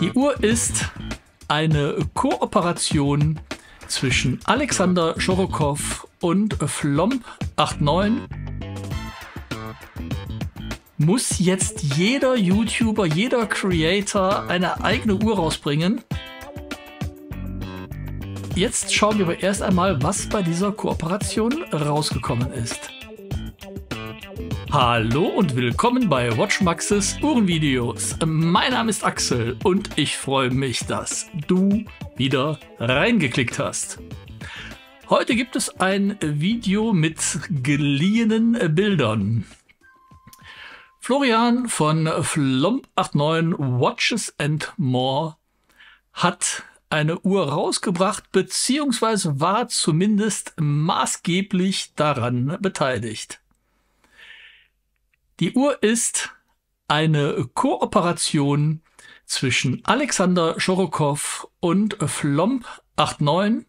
Die Uhr ist eine Kooperation zwischen Alexander Schorokow und Flomp89. Muss jetzt jeder YouTuber, jeder Creator eine eigene Uhr rausbringen? Jetzt schauen wir aber erst einmal, was bei dieser Kooperation rausgekommen ist. Hallo und willkommen bei Watchmaxes Uhrenvideos. Mein Name ist Axel und ich freue mich, dass du wieder reingeklickt hast. Heute gibt es ein Video mit geliehenen Bildern. Florian von Flomp89 Watches and More hat eine Uhr rausgebracht, beziehungsweise war zumindest maßgeblich daran beteiligt. Die Uhr ist eine Kooperation zwischen Alexander Schorokow und Flomp 89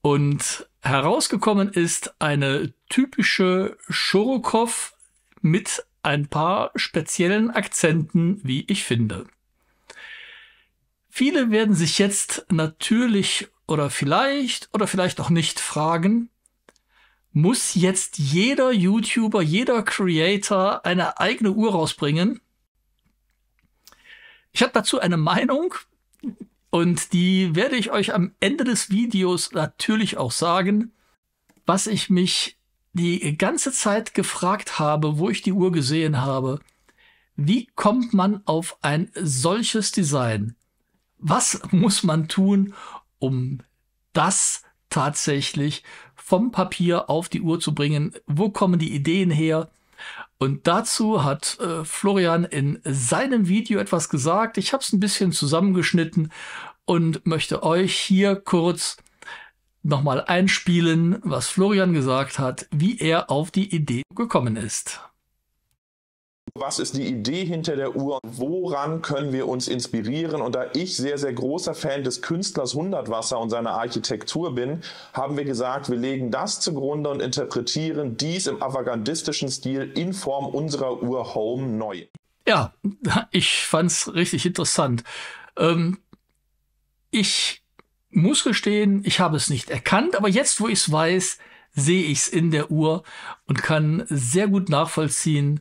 und herausgekommen ist eine typische Schorokow mit ein paar speziellen Akzenten, wie ich finde. Viele werden sich jetzt natürlich oder vielleicht oder vielleicht auch nicht fragen, muss jetzt jeder YouTuber, jeder Creator eine eigene Uhr rausbringen. Ich habe dazu eine Meinung und die werde ich euch am Ende des Videos natürlich auch sagen, was ich mich die ganze Zeit gefragt habe, wo ich die Uhr gesehen habe. Wie kommt man auf ein solches Design? Was muss man tun, um das tatsächlich vom Papier auf die Uhr zu bringen. Wo kommen die Ideen her? Und dazu hat äh, Florian in seinem Video etwas gesagt. Ich habe es ein bisschen zusammengeschnitten und möchte euch hier kurz nochmal einspielen, was Florian gesagt hat, wie er auf die Idee gekommen ist. Was ist die Idee hinter der Uhr? Woran können wir uns inspirieren? Und da ich sehr, sehr großer Fan des Künstlers Hundertwasser und seiner Architektur bin, haben wir gesagt, wir legen das zugrunde und interpretieren dies im avantgardistischen Stil in Form unserer Uhr Home neu. Ja, ich fand es richtig interessant. Ähm, ich muss gestehen, ich habe es nicht erkannt, aber jetzt, wo ich es weiß, sehe ich es in der Uhr und kann sehr gut nachvollziehen,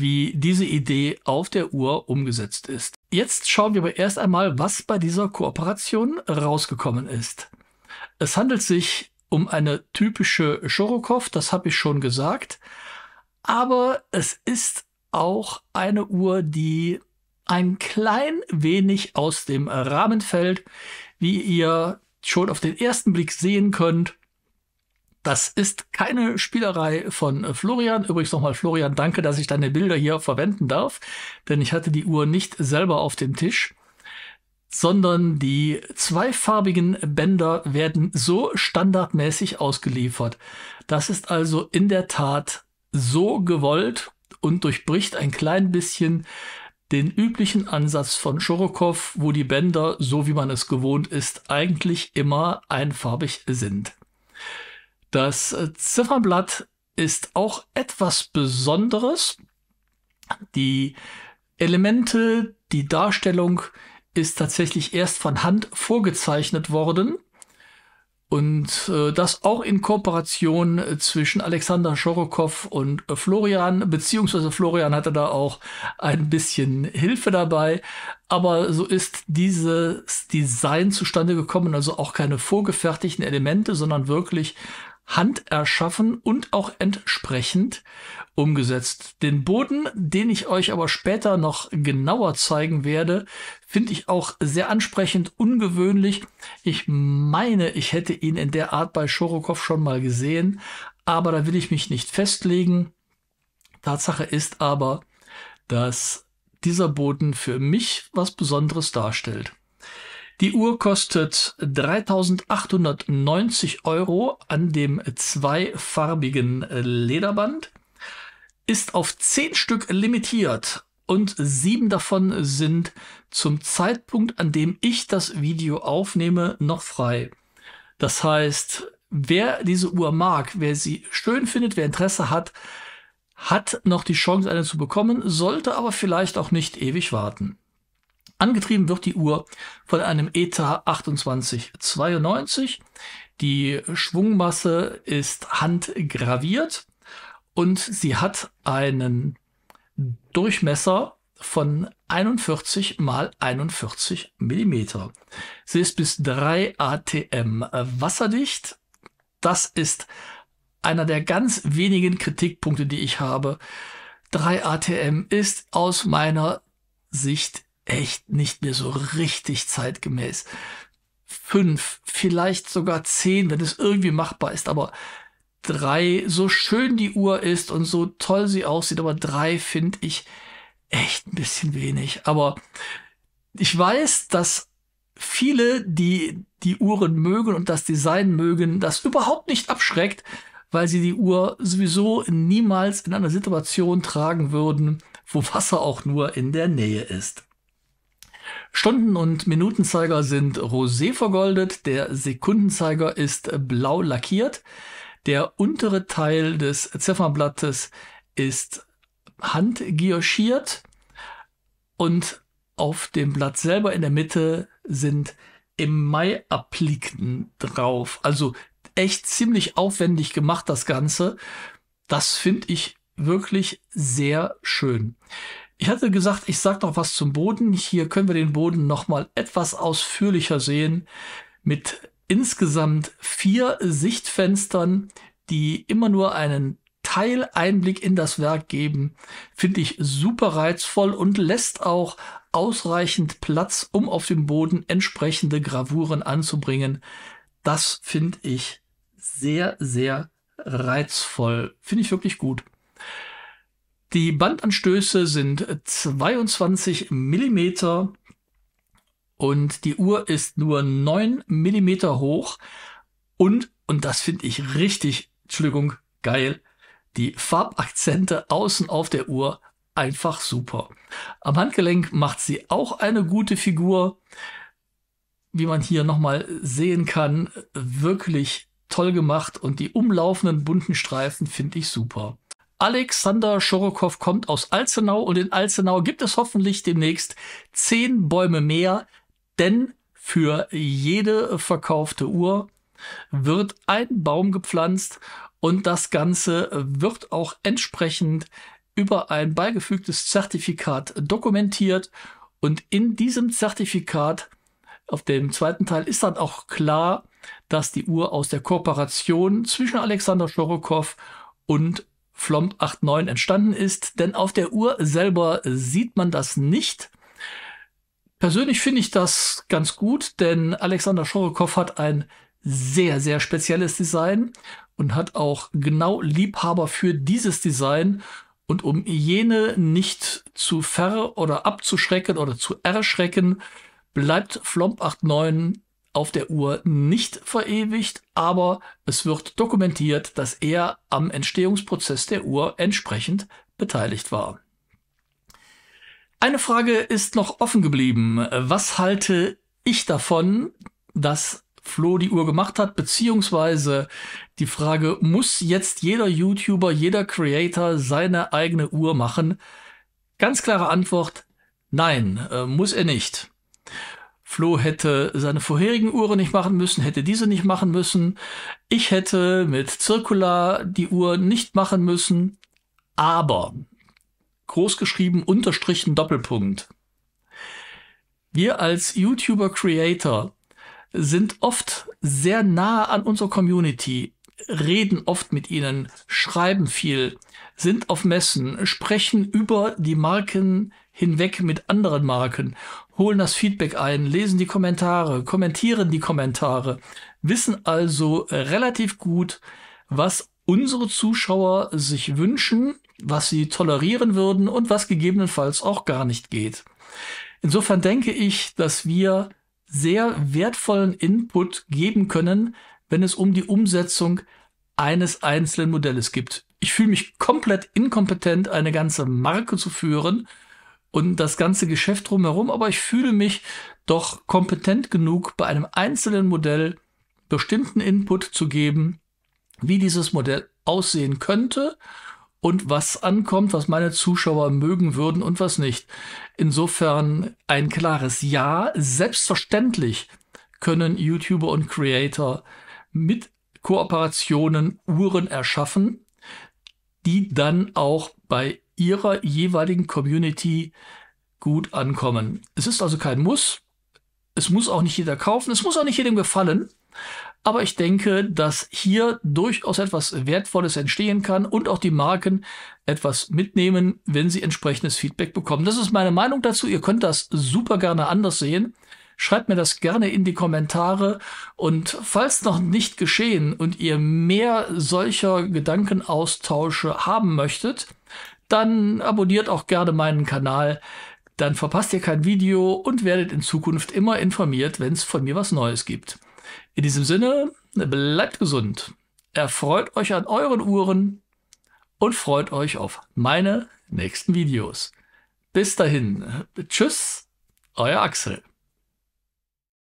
wie diese Idee auf der Uhr umgesetzt ist. Jetzt schauen wir aber erst einmal, was bei dieser Kooperation rausgekommen ist. Es handelt sich um eine typische Schorokov, das habe ich schon gesagt, aber es ist auch eine Uhr, die ein klein wenig aus dem Rahmen fällt, wie ihr schon auf den ersten Blick sehen könnt. Das ist keine Spielerei von äh, Florian. Übrigens nochmal, Florian, danke, dass ich deine Bilder hier verwenden darf, denn ich hatte die Uhr nicht selber auf dem Tisch, sondern die zweifarbigen Bänder werden so standardmäßig ausgeliefert. Das ist also in der Tat so gewollt und durchbricht ein klein bisschen den üblichen Ansatz von Schorokow, wo die Bänder, so wie man es gewohnt ist, eigentlich immer einfarbig sind. Das äh, Ziffernblatt ist auch etwas Besonderes. Die Elemente, die Darstellung ist tatsächlich erst von Hand vorgezeichnet worden. Und äh, das auch in Kooperation äh, zwischen Alexander Schorokow und äh, Florian, beziehungsweise Florian hatte da auch ein bisschen Hilfe dabei. Aber so ist dieses Design zustande gekommen, also auch keine vorgefertigten Elemente, sondern wirklich handerschaffen und auch entsprechend umgesetzt. Den Boden, den ich euch aber später noch genauer zeigen werde, finde ich auch sehr ansprechend, ungewöhnlich. Ich meine, ich hätte ihn in der Art bei Shorokov schon mal gesehen, aber da will ich mich nicht festlegen. Tatsache ist aber, dass dieser Boden für mich was Besonderes darstellt. Die Uhr kostet 3890 Euro an dem zweifarbigen äh, Lederband, ist auf 10 Stück limitiert und 7 davon sind zum Zeitpunkt, an dem ich das Video aufnehme, noch frei. Das heißt, wer diese Uhr mag, wer sie schön findet, wer Interesse hat, hat noch die Chance, eine zu bekommen, sollte aber vielleicht auch nicht ewig warten. Angetrieben wird die Uhr von einem ETA 2892. Die Schwungmasse ist handgraviert und sie hat einen Durchmesser von 41 mal 41 Millimeter. Sie ist bis 3 ATM wasserdicht. Das ist einer der ganz wenigen Kritikpunkte, die ich habe. 3 ATM ist aus meiner Sicht echt nicht mehr so richtig zeitgemäß. Fünf, vielleicht sogar zehn, wenn es irgendwie machbar ist, aber drei, so schön die Uhr ist und so toll sie aussieht, aber drei finde ich echt ein bisschen wenig. Aber ich weiß, dass viele, die die Uhren mögen und das Design mögen, das überhaupt nicht abschreckt, weil sie die Uhr sowieso niemals in einer Situation tragen würden, wo Wasser auch nur in der Nähe ist. Stunden- und Minutenzeiger sind rosé vergoldet, der Sekundenzeiger ist blau lackiert, der untere Teil des Ziffernblattes ist handgioschiert und auf dem Blatt selber in der Mitte sind im Mai Applikten drauf. Also echt ziemlich aufwendig gemacht das Ganze. Das finde ich wirklich sehr schön. Ich hatte gesagt, ich sage noch was zum Boden. Hier können wir den Boden noch mal etwas ausführlicher sehen mit insgesamt vier Sichtfenstern, die immer nur einen Teileinblick in das Werk geben, finde ich super reizvoll und lässt auch ausreichend Platz, um auf dem Boden entsprechende Gravuren anzubringen. Das finde ich sehr, sehr reizvoll. Finde ich wirklich gut. Die Bandanstöße sind 22 Millimeter und die Uhr ist nur 9 Millimeter hoch und, und das finde ich richtig, Entschuldigung, geil, die Farbakzente außen auf der Uhr einfach super. Am Handgelenk macht sie auch eine gute Figur. Wie man hier nochmal sehen kann, wirklich toll gemacht und die umlaufenden bunten Streifen finde ich super. Alexander Schorokow kommt aus Alzenau und in Alzenau gibt es hoffentlich demnächst zehn Bäume mehr, denn für jede verkaufte Uhr wird ein Baum gepflanzt und das Ganze wird auch entsprechend über ein beigefügtes Zertifikat dokumentiert und in diesem Zertifikat auf dem zweiten Teil ist dann auch klar, dass die Uhr aus der Kooperation zwischen Alexander Schorokow und Flomp 8.9 entstanden ist, denn auf der Uhr selber sieht man das nicht. Persönlich finde ich das ganz gut, denn Alexander Schorokow hat ein sehr, sehr spezielles Design und hat auch genau Liebhaber für dieses Design. Und um jene nicht zu ver- oder abzuschrecken oder zu erschrecken, bleibt Flomp 8.9 auf der Uhr nicht verewigt, aber es wird dokumentiert, dass er am Entstehungsprozess der Uhr entsprechend beteiligt war. Eine Frage ist noch offen geblieben. Was halte ich davon, dass Flo die Uhr gemacht hat, beziehungsweise die Frage, muss jetzt jeder YouTuber, jeder Creator seine eigene Uhr machen? Ganz klare Antwort, nein, äh, muss er nicht. Flo hätte seine vorherigen Uhren nicht machen müssen, hätte diese nicht machen müssen. Ich hätte mit Circular die Uhr nicht machen müssen. Aber, großgeschrieben, unterstrichen, Doppelpunkt. Wir als YouTuber-Creator sind oft sehr nah an unserer Community, reden oft mit ihnen, schreiben viel, sind auf Messen, sprechen über die Marken hinweg mit anderen Marken holen das Feedback ein, lesen die Kommentare, kommentieren die Kommentare, wissen also äh, relativ gut, was unsere Zuschauer sich wünschen, was sie tolerieren würden und was gegebenenfalls auch gar nicht geht. Insofern denke ich, dass wir sehr wertvollen Input geben können, wenn es um die Umsetzung eines einzelnen Modells gibt. Ich fühle mich komplett inkompetent, eine ganze Marke zu führen und das ganze Geschäft drumherum, aber ich fühle mich doch kompetent genug, bei einem einzelnen Modell bestimmten Input zu geben, wie dieses Modell aussehen könnte und was ankommt, was meine Zuschauer mögen würden und was nicht. Insofern ein klares Ja. Selbstverständlich können YouTuber und Creator mit Kooperationen Uhren erschaffen, die dann auch bei ihrer jeweiligen Community gut ankommen. Es ist also kein Muss. Es muss auch nicht jeder kaufen. Es muss auch nicht jedem gefallen. Aber ich denke, dass hier durchaus etwas Wertvolles entstehen kann und auch die Marken etwas mitnehmen, wenn sie entsprechendes Feedback bekommen. Das ist meine Meinung dazu. Ihr könnt das super gerne anders sehen. Schreibt mir das gerne in die Kommentare. Und falls noch nicht geschehen und ihr mehr solcher Gedankenaustausche haben möchtet, dann abonniert auch gerne meinen Kanal. Dann verpasst ihr kein Video und werdet in Zukunft immer informiert, wenn es von mir was Neues gibt. In diesem Sinne, bleibt gesund, erfreut euch an euren Uhren und freut euch auf meine nächsten Videos. Bis dahin, tschüss, euer Axel.